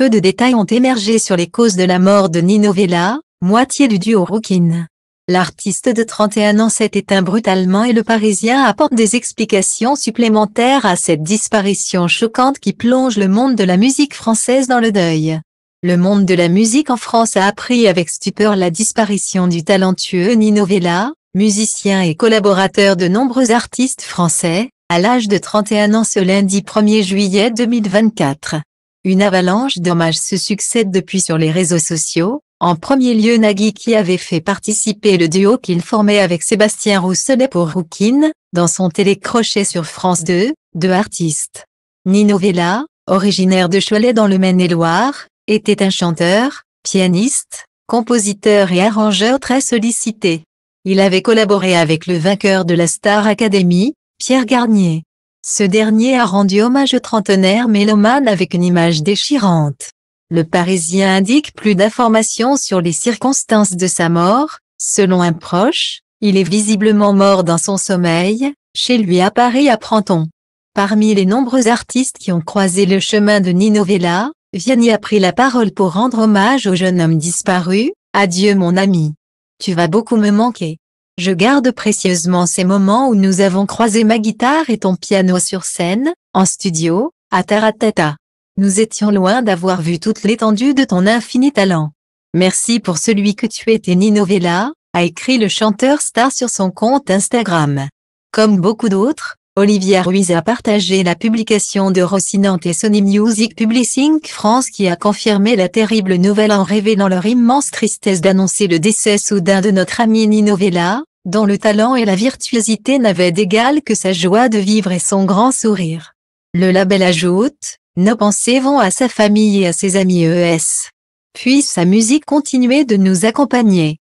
peu de détails ont émergé sur les causes de la mort de Nino Vella, moitié du duo Rookin. L'artiste de 31 ans s'est éteint brutalement et le Parisien apporte des explications supplémentaires à cette disparition choquante qui plonge le monde de la musique française dans le deuil. Le monde de la musique en France a appris avec stupeur la disparition du talentueux Nino Vella, musicien et collaborateur de nombreux artistes français, à l'âge de 31 ans ce lundi 1er juillet 2024. Une avalanche d'hommages se succède depuis sur les réseaux sociaux, en premier lieu Nagui qui avait fait participer le duo qu'il formait avec Sébastien Rousselet pour Rookin, dans son télécrochet sur France 2, deux artistes. Nino Vella, originaire de Cholet dans le Maine-et-Loire, était un chanteur, pianiste, compositeur et arrangeur très sollicité. Il avait collaboré avec le vainqueur de la Star Academy, Pierre Garnier. Ce dernier a rendu hommage au trentenaire mélomane avec une image déchirante. Le Parisien indique plus d'informations sur les circonstances de sa mort. Selon un proche, il est visiblement mort dans son sommeil, chez lui à Paris apprend-on. Parmi les nombreux artistes qui ont croisé le chemin de Nino Vella, Vianney a pris la parole pour rendre hommage au jeune homme disparu. Adieu mon ami. Tu vas beaucoup me manquer. Je garde précieusement ces moments où nous avons croisé ma guitare et ton piano sur scène, en studio, à Taratata. Nous étions loin d'avoir vu toute l'étendue de ton infini talent. Merci pour celui que tu étais Nino Vella, a écrit le chanteur star sur son compte Instagram. Comme beaucoup d'autres, Olivia Ruiz a partagé la publication de Rocinante et Sony Music Publishing France qui a confirmé la terrible nouvelle en révélant leur immense tristesse d'annoncer le décès soudain de notre ami Nino dont le talent et la virtuosité n'avaient d'égal que sa joie de vivre et son grand sourire. Le label ajoute, nos pensées vont à sa famille et à ses amis ES. Puisse sa musique continuer de nous accompagner.